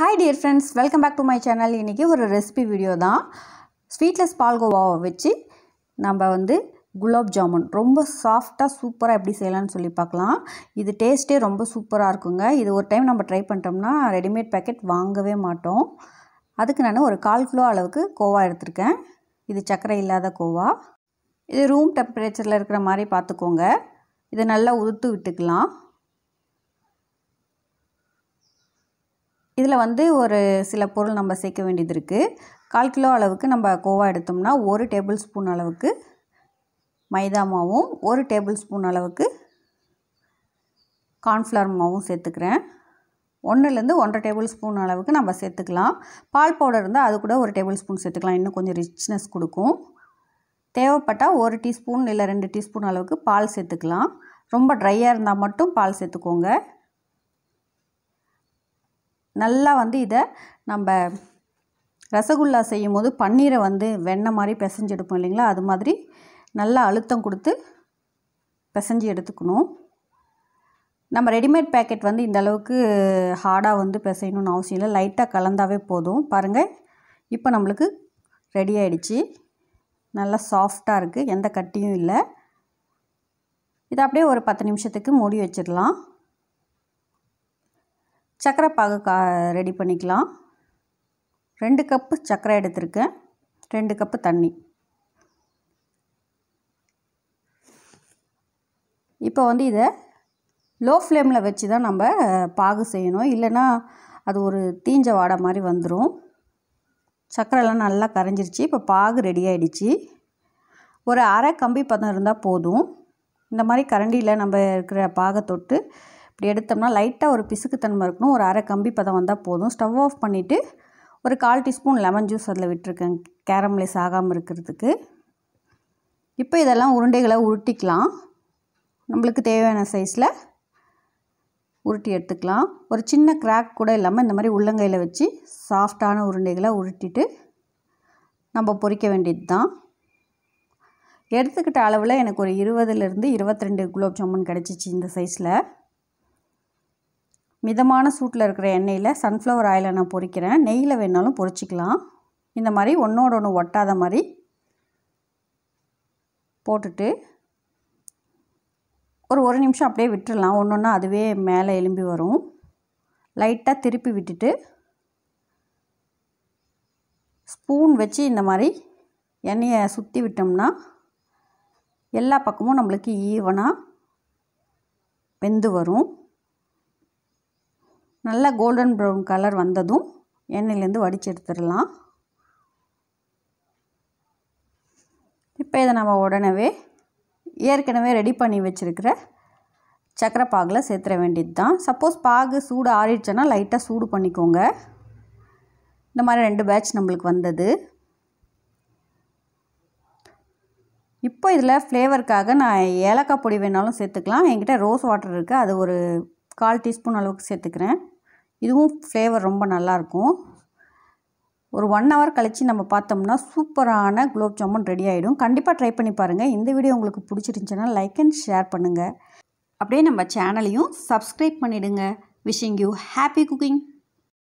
hi dear friends welcome back to my channel இன்றைக்கி ஒரு recipe video தான் sweetless பால்கோவாவை வச்சு நம்ம வந்து குலாப் ஜாமுன் ரொம்ப சாஃப்டாக சூப்பராக எப்படி செய்யலாம்னு சொல்லி பார்க்கலாம் இது டேஸ்ட்டே ரொம்ப சூப்பராக இருக்குங்க இது ஒரு டைம் நம்ம ட்ரை பண்ணிட்டோம்னா ரெடிமேட் பேக்கெட் வாங்கவே மாட்டோம் அதுக்கு நான் ஒரு கால் கிலோ அளவுக்கு கோவா எடுத்திருக்கேன் இது சர்க்கரை இல்லாத கோவா இது ரூம் டெம்பரேச்சரில் இருக்கிற மாதிரி பார்த்துக்கோங்க இதை நல்லா உதுத்து விட்டுக்கலாம் இதில் வந்து ஒரு சில பொருள் நம்ம சேர்க்க வேண்டியது இருக்குது கால் கிலோ அளவுக்கு நம்ம கோவா எடுத்தோம்னா ஒரு டேபிள் ஸ்பூன் அளவுக்கு மைதா மாவும் ஒரு டேபிள் ஸ்பூன் அளவுக்கு கார்ன்ஃப்ளவர் மாவும் சேர்த்துக்கிறேன் ஒன்றுலேருந்து ஒன்றரை டேபிள் ஸ்பூன் அளவுக்கு நம்ம சேர்த்துக்கலாம் பால் பவுடர் இருந்தால் அது கூட ஒரு டேபிள் ஸ்பூன் சேர்த்துக்கலாம் இன்னும் கொஞ்சம் ரிச்னஸ் கொடுக்கும் தேவைப்பட்டால் ஒரு டீஸ்பூன் இல்லை ரெண்டு டீஸ்பூன் அளவுக்கு பால் சேர்த்துக்கலாம் ரொம்ப ட்ரையாக இருந்தால் மட்டும் பால் சேர்த்துக்கோங்க நல்லா வந்து இதை நம்ம ரசகுல்லா செய்யும் போது பன்னீரை வந்து வெண்ணெய் மாதிரி பிசைஞ்சு எடுப்போம் இல்லைங்களா அது மாதிரி நல்லா அழுத்தம் கொடுத்து பிசைஞ்சு எடுத்துக்கணும் நம்ம ரெடிமேட் பேக்கெட் வந்து இந்த அளவுக்கு ஹார்டாக வந்து பிசையணும்னு அவசியம் இல்லை லைட்டாக கலந்தாவே போதும் பாருங்கள் இப்போ நம்மளுக்கு ரெடி ஆகிடுச்சி நல்லா சாஃப்டாக இருக்குது எந்த கட்டியும் இல்லை இதை அப்படியே ஒரு பத்து நிமிஷத்துக்கு மூடி வச்சிடலாம் சர்க்கரை பாகு கா ரெடி பண்ணிக்கலாம் ரெண்டு கப்பு சர்க்கரை எடுத்திருக்கேன் ரெண்டு கப்பு தண்ணி இப்போ வந்து இதை லோ ஃப்ளேமில் வச்சு தான் நம்ம பாகு செய்யணும் இல்லைன்னா அது ஒரு தீஞ்ச வாடை மாதிரி வந்துடும் சர்க்கரைலாம் நல்லா கரைஞ்சிருச்சு இப்போ பாகு ரெடி ஆகிடுச்சு ஒரு அரை கம்பி பதம் இருந்தால் போதும் இந்த மாதிரி கரண்டியில் நம்ம இருக்கிற பாகை தொட்டு இப்படி எடுத்தோம்னா லைட்டாக ஒரு பிசுக்குத்தன்மை இருக்கணும் ஒரு அரை கம்பி பதம் வந்தால் போதும் ஸ்டவ் ஆஃப் பண்ணிவிட்டு ஒரு கால் டீஸ்பூன் லெமன் ஜூஸ் அதில் விட்டுருக்கேன் கேரமலைஸ் ஆகாமல் இருக்கிறதுக்கு இப்போ இதெல்லாம் உருண்டைகளை உருட்டிக்கலாம் நம்மளுக்கு தேவையான சைஸில் உருட்டி எடுத்துக்கலாம் ஒரு சின்ன கிராக் கூட இல்லாமல் இந்த மாதிரி உள்ளங்கையில் வச்சு சாஃப்டான உருண்டைகளை உருட்டிட்டு நம்ம பொறிக்க வேண்டியது தான் எடுத்துக்கிட்ட அளவில் எனக்கு ஒரு இருபதுலேருந்து ரெண்டு குலோப் ஜாமுன் கிடச்சிச்சு இந்த சைஸில் மிதமான சூட்டில் இருக்கிற எண்ணெயில் சன்ஃப்ளவர் ஆயிலை நான் பொறிக்கிறேன் நெய்யில் வேணாலும் பொறிச்சிக்கலாம் இந்த மாதிரி ஒன்றோட ஒன்று ஒட்டாத மாதிரி போட்டுட்டு ஒரு ஒரு நிமிஷம் அப்படியே விட்டுடலாம் ஒன்று ஒன்றா அதுவே மேலே எலும்பி வரும் லைட்டாக திருப்பி விட்டுட்டு ஸ்பூன் வச்சு இந்த மாதிரி எண்ணெயை சுற்றி விட்டோம்னா எல்லா பக்கமும் நம்மளுக்கு ஈவனாக வெந்து வரும் நல்லா கோல்டன் ப்ரௌன் கலர் வந்ததும் எண்ணெயிலேருந்து வடித்து எடுத்துடலாம் இப்போ இதை நம்ம உடனே ஏற்கனவே ரெடி பண்ணி வச்சுருக்கிற சக்கரை பாகில் சேர்த்துற வேண்டியது தான் சப்போஸ் பாகு சூடு ஆறிடுச்சுன்னா லைட்டாக சூடு பண்ணிக்கோங்க இந்த மாதிரி ரெண்டு பேட்ச் நம்மளுக்கு வந்தது இப்போ இதில் ஃப்ளேவருக்காக நான் ஏலக்காய் பொடி வேணாலும் சேர்த்துக்கலாம் என்கிட்ட ரோஸ் வாட்டர் இருக்குது அது ஒரு கால் டீஸ்பூன் அளவுக்கு சேர்த்துக்கிறேன் இதுவும் ஃப்ளேவர் ரொம்ப நல்லாயிருக்கும் ஒரு ஒன் ஹவர் கழித்து நம்ம பார்த்தோம்னா சூப்பரான குலோப் ஜாமுன் ரெடி ஆகிடும் கண்டிப்பாக ட்ரை பண்ணி பாருங்கள் இந்த வீடியோ உங்களுக்கு பிடிச்சிருந்துச்சுன்னா லைக் அண்ட் ஷேர் பண்ணுங்கள் அப்படியே நம்ம சேனலையும் சப்ஸ்கிரைப் பண்ணிவிடுங்க விஷிங் யூ ஹாப்பி குக்கிங்